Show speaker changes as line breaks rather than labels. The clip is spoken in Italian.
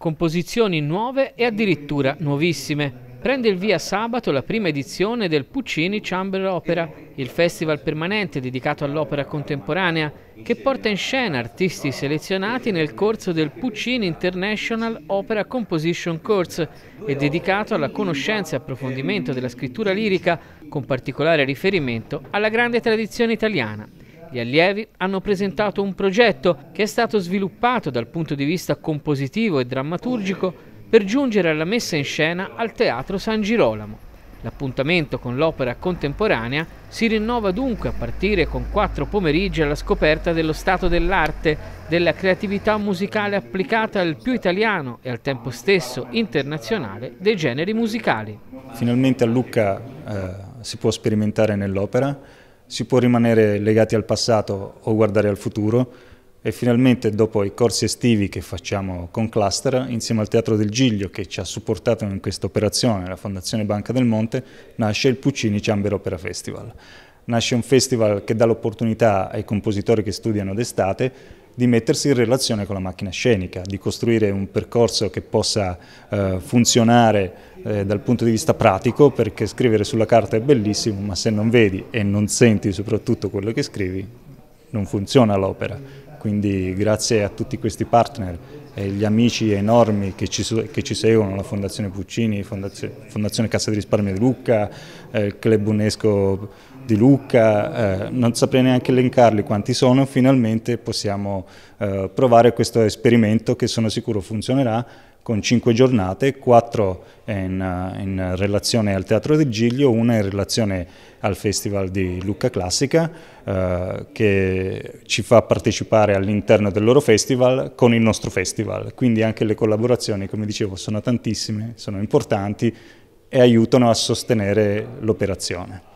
composizioni nuove e addirittura nuovissime. Prende il via sabato la prima edizione del Puccini Chamber Opera, il festival permanente dedicato all'opera contemporanea, che porta in scena artisti selezionati nel corso del Puccini International Opera Composition Course e dedicato alla conoscenza e approfondimento della scrittura lirica, con particolare riferimento alla grande tradizione italiana. Gli allievi hanno presentato un progetto che è stato sviluppato dal punto di vista compositivo e drammaturgico per giungere alla messa in scena al Teatro San Girolamo. L'appuntamento con l'opera contemporanea si rinnova dunque a partire con quattro pomeriggi alla scoperta dello stato dell'arte, della creatività musicale applicata al più italiano e al tempo stesso internazionale dei generi musicali.
Finalmente a Lucca eh, si può sperimentare nell'opera, si può rimanere legati al passato o guardare al futuro e finalmente dopo i corsi estivi che facciamo con Cluster insieme al Teatro del Giglio che ci ha supportato in questa operazione, la Fondazione Banca del Monte, nasce il Puccini Chamber Opera Festival. Nasce un festival che dà l'opportunità ai compositori che studiano d'estate di mettersi in relazione con la macchina scenica, di costruire un percorso che possa eh, funzionare eh, dal punto di vista pratico perché scrivere sulla carta è bellissimo ma se non vedi e non senti soprattutto quello che scrivi non funziona l'opera. Quindi grazie a tutti questi partner gli amici enormi che ci, che ci, seguono, la Fondazione Puccini, Fondazione, Fondazione Cassa di Risparmio di Lucca, eh, il Club UNESCO di Lucca, eh, non saprei neanche elencarli quanti sono, finalmente possiamo eh, provare questo esperimento che sono sicuro funzionerà con cinque giornate, quattro in, in relazione al Teatro del Giglio, una in relazione al Festival di Lucca Classica eh, che ci fa partecipare all'interno del loro festival con il nostro festival festival, quindi anche le collaborazioni, come dicevo, sono tantissime, sono importanti e aiutano a sostenere l'operazione.